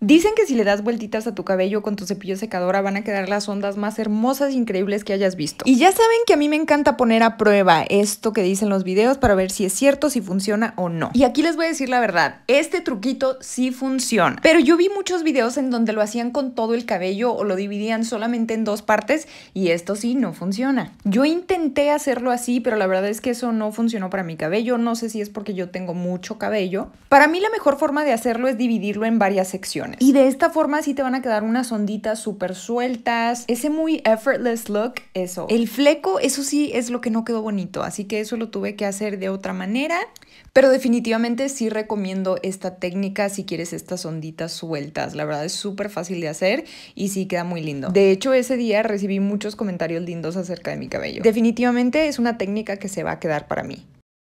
Dicen que si le das vueltitas a tu cabello con tu cepillo secadora van a quedar las ondas más hermosas e increíbles que hayas visto. Y ya saben que a mí me encanta poner a prueba esto que dicen los videos para ver si es cierto, si funciona o no. Y aquí les voy a decir la verdad, este truquito sí funciona. Pero yo vi muchos videos en donde lo hacían con todo el cabello o lo dividían solamente en dos partes y esto sí no funciona. Yo intenté hacerlo así, pero la verdad es que eso no funcionó para mi cabello. No sé si es porque yo tengo mucho cabello. Para mí la mejor forma de hacerlo es dividirlo en varias secciones. Y de esta forma sí te van a quedar unas onditas súper sueltas, ese muy effortless look, eso. El fleco, eso sí es lo que no quedó bonito, así que eso lo tuve que hacer de otra manera. Pero definitivamente sí recomiendo esta técnica si quieres estas onditas sueltas. La verdad es súper fácil de hacer y sí queda muy lindo. De hecho, ese día recibí muchos comentarios lindos acerca de mi cabello. Definitivamente es una técnica que se va a quedar para mí.